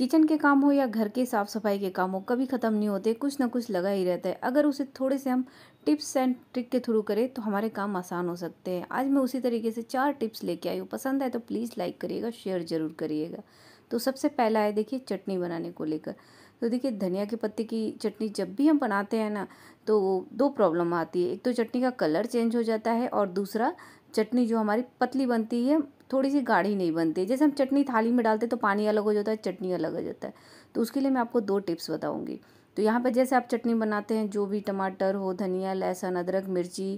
kitchen के काम हो या घर के साफ़ सफाई के काम हो कभी ख़त्म नहीं होते कुछ ना कुछ लगा ही रहता है अगर उसे थोड़े से हम टिप्स एंड ट्रिक के थ्रू करें तो हमारे काम आसान हो सकते हैं आज मैं उसी तरीके से चार टिप्स लेके आई हूँ पसंद आए तो प्लीज़ लाइक करिएगा शेयर ज़रूर करिएगा तो सबसे पहला है देखिए चटनी बनाने को लेकर तो देखिए धनिया के पत्ते की चटनी जब भी हम बनाते हैं ना तो दो प्रॉब्लम आती है एक तो चटनी का कलर चेंज हो जाता है और दूसरा चटनी जो हमारी पतली बनती है थोड़ी सी गाढ़ी नहीं बनती जैसे हम चटनी थाली में डालते तो पानी अलग हो जाता है चटनी अलग हो जाता है तो उसके लिए मैं आपको दो टिप्स बताऊँगी तो यहाँ पर जैसे आप चटनी बनाते हैं जो भी टमाटर हो धनिया लहसुन अदरक मिर्ची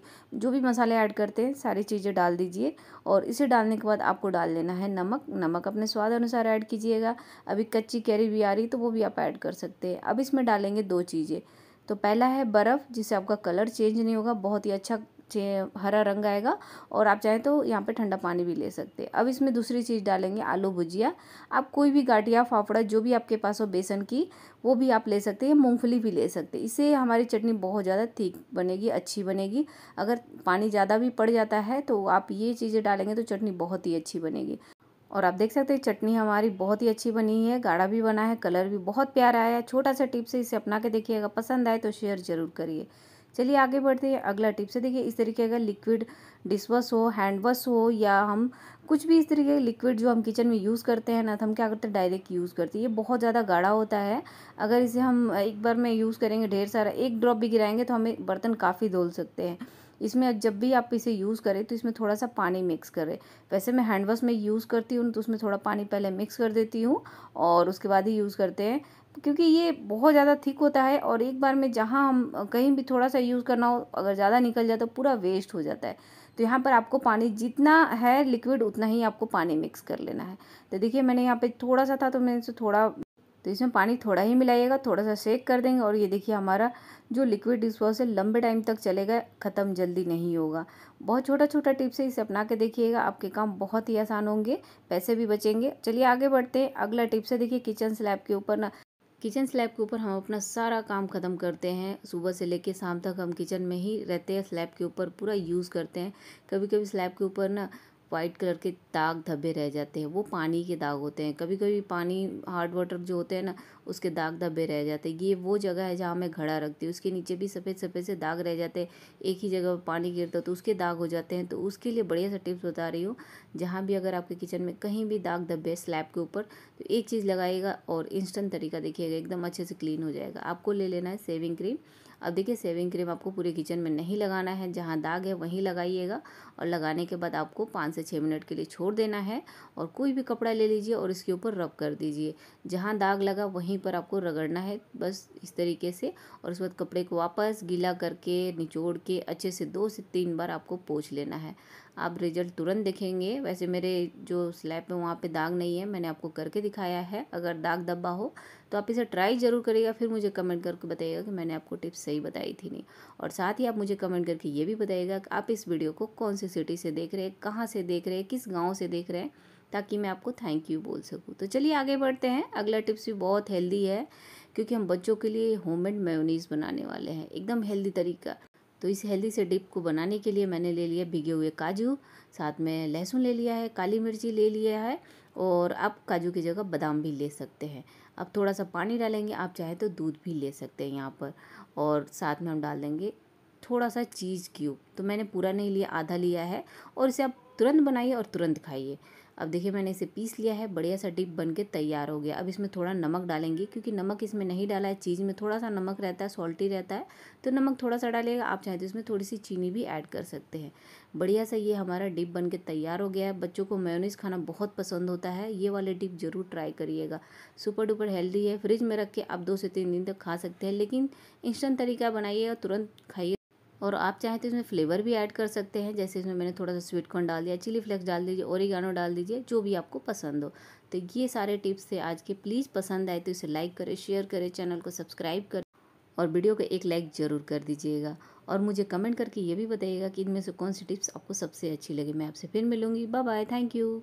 जो भी मसाले ऐड करते हैं सारी चीज़ें डाल दीजिए और इसे डालने के बाद आपको डाल लेना है नमक नमक अपने स्वाद अनुसार ऐड कीजिएगा अभी कच्ची कैरी भी आ रही तो वो भी आप ऐड कर सकते हैं अब इसमें डालेंगे दो चीज़ें तो पहला है बर्फ़ जिससे आपका कलर चेंज नहीं होगा बहुत ही अच्छा हरा रंग आएगा और आप चाहें तो यहाँ पे ठंडा पानी भी ले सकते हैं अब इसमें दूसरी चीज़ डालेंगे आलू भुजिया आप कोई भी गाठिया फाफड़ा जो भी आपके पास हो बेसन की वो भी आप ले सकते हैं मूँगफली भी ले सकते हैं इससे हमारी चटनी बहुत ज़्यादा ठीक बनेगी अच्छी बनेगी अगर पानी ज़्यादा भी पड़ जाता है तो आप ये चीज़ें डालेंगे तो चटनी बहुत ही अच्छी बनेगी और आप देख सकते हैं चटनी हमारी बहुत ही अच्छी बनी है गाढ़ा भी बना है कलर भी बहुत प्यारा आया छोटा सा टिप से इसे अपना के देखिएगा पसंद आए तो शेयर ज़रूर करिए चलिए आगे बढ़ते हैं अगला टिप्स है देखिए इस तरीके का लिक्विड डिशवॉश हो हैंड वॉश हो या हम कुछ भी इस तरीके का लिक्विड जो हम किचन में यूज़ करते हैं ना तो हम क्या करते हैं डायरेक्ट यूज़ करते हैं ये बहुत ज़्यादा गाढ़ा होता है अगर इसे हम एक बार में यूज़ करेंगे ढेर सारा एक ड्रॉप भी गिराएंगे तो हमें बर्तन काफ़ी धोल सकते हैं इसमें जब भी आप इसे यूज़ करें तो इसमें थोड़ा सा पानी मिक्स करें वैसे मैं हैंड वॉश में यूज़ करती हूँ तो उसमें थोड़ा पानी पहले मिक्स कर देती हूँ और उसके बाद ही यूज़ करते हैं क्योंकि ये बहुत ज़्यादा थिक होता है और एक बार में जहाँ हम कहीं भी थोड़ा सा यूज़ करना हो अगर ज़्यादा निकल जाए तो पूरा वेस्ट हो जाता है तो यहाँ पर आपको पानी जितना है लिक्विड उतना ही आपको पानी मिक्स कर लेना है तो देखिए मैंने यहाँ पे थोड़ा सा था तो मैंने इसे थोड़ा तो इसमें पानी थोड़ा ही मिलाइएगा थोड़ा सा सेक कर देंगे और ये देखिए हमारा जो लिक्विड डिश वॉश है लंबे टाइम तक चलेगा ख़त्म जल्दी नहीं होगा बहुत छोटा छोटा टिप्स है इसे अपना के देखिएगा आपके काम बहुत ही आसान होंगे पैसे भी बचेंगे चलिए आगे बढ़ते हैं अगला टिप्स है देखिए किचन स्लैब के ऊपर ना किचन स्लैब के ऊपर हम अपना सारा काम ख़त्म करते हैं सुबह से लेकर शाम तक हम किचन में ही रहते हैं स्लैब के ऊपर पूरा यूज़ करते हैं कभी कभी स्लैब के ऊपर ना वाइट कलर के दाग धब्बे रह जाते हैं वो पानी के दाग होते हैं कभी कभी पानी हार्ड वाटर जो होते हैं ना उसके दाग धब्बे रह जाते हैं ये वो जगह है जहाँ मैं घड़ा रखती हूँ उसके नीचे भी सफ़ेद सफ़ेद से दाग रह जाते हैं एक ही जगह पर पानी गिरता तो उसके दाग हो जाते हैं तो उसके लिए बढ़िया सा टिप्स बता रही हूँ जहाँ भी अगर आपके किचन में कहीं भी दाग धब्बे स्लैब के ऊपर तो एक चीज़ लगाइएगा और इंस्टेंट तरीका देखिएगा एकदम अच्छे से क्लीन हो जाएगा आपको ले लेना है सेविंग क्रीम अब देखिए सेविंग क्रीम आपको पूरे किचन में नहीं लगाना है जहाँ दाग है वहीं लगाइएगा और लगाने के बाद आपको पाँच से छः मिनट के लिए छोड़ देना है और कोई भी कपड़ा ले लीजिए और इसके ऊपर रब कर दीजिए जहाँ दाग लगा वहीं पर आपको रगड़ना है बस इस तरीके से और उसके बाद कपड़े को वापस गीला करके निचोड़ के अच्छे से दो से तीन बार आपको पोछ लेना है आप रिजल्ट तुरंत देखेंगे वैसे मेरे जो स्लैब में वहाँ पे दाग नहीं है मैंने आपको करके दिखाया है अगर दाग दब्बा हो तो आप इसे ट्राई ज़रूर करिएगा फिर मुझे कमेंट करके बताइएगा कि मैंने आपको टिप्स सही बताई थी नहीं और साथ ही आप मुझे कमेंट करके ये भी बताइएगा कि आप इस वीडियो को कौन सी सिटी से देख रहे हैं कहाँ से देख रहे हैं किस गाँव से देख रहे हैं ताकि मैं आपको थैंक यू बोल सकूँ तो चलिए आगे बढ़ते हैं अगला टिप्स भी बहुत हेल्दी है क्योंकि हम बच्चों के लिए होममेड मेयोनीज़ बनाने वाले हैं एकदम हेल्दी तरीका तो इस हेल्दी से डिप को बनाने के लिए मैंने ले लिया भिगे हुए काजू साथ में लहसुन ले लिया है काली मिर्ची ले लिया है और आप काजू की जगह बादाम भी ले सकते हैं अब थोड़ा सा पानी डालेंगे आप चाहे तो दूध भी ले सकते हैं यहाँ पर और साथ में हम डाल देंगे थोड़ा सा चीज़ क्यूब तो मैंने पूरा नहीं लिया आधा लिया है और इसे आप तुरंत बनाइए और तुरंत खाइए अब देखिए मैंने इसे पीस लिया है बढ़िया सा डिप बन के तैयार हो गया अब इसमें थोड़ा नमक डालेंगे क्योंकि नमक इसमें नहीं डाला है चीज़ में थोड़ा सा नमक रहता है सॉल्टी रहता है तो नमक थोड़ा सा डालिएगा आप चाहे तो इसमें थोड़ी सी चीनी भी ऐड कर सकते हैं बढ़िया सा ये हमारा डिप बन के तैयार हो गया है बच्चों को मेयोनीज़ खाना बहुत पसंद होता है ये वाले डिप ज़रूर ट्राई करिएगा सुपर डुपर हेल्दी है फ्रिज में रख के आप दो से तीन दिन तक खा सकते हैं लेकिन इंस्टेंट तरीका बनाइए और तुरंत खाइए और आप चाहें तो इसमें फ्लेवर भी ऐड कर सकते हैं जैसे इसमें मैंने थोड़ा सा स्वीट कॉर्न डाल दिया चिली फ्लेक्स डाल दीजिए ओरिगानो डाल दीजिए जो भी आपको पसंद हो तो ये सारे टिप्स थे आज के प्लीज़ पसंद आए तो इसे लाइक करें शेयर करें चैनल को सब्सक्राइब करें और वीडियो को एक लाइक ज़रूर कर दीजिएगा और मुझे कमेंट करके ये भी बताइएगा कि इनमें से कौन सी टिप्स आपको सबसे अच्छी लगी मैं आपसे फिर मिलूँगी बाय बाय थैंक यू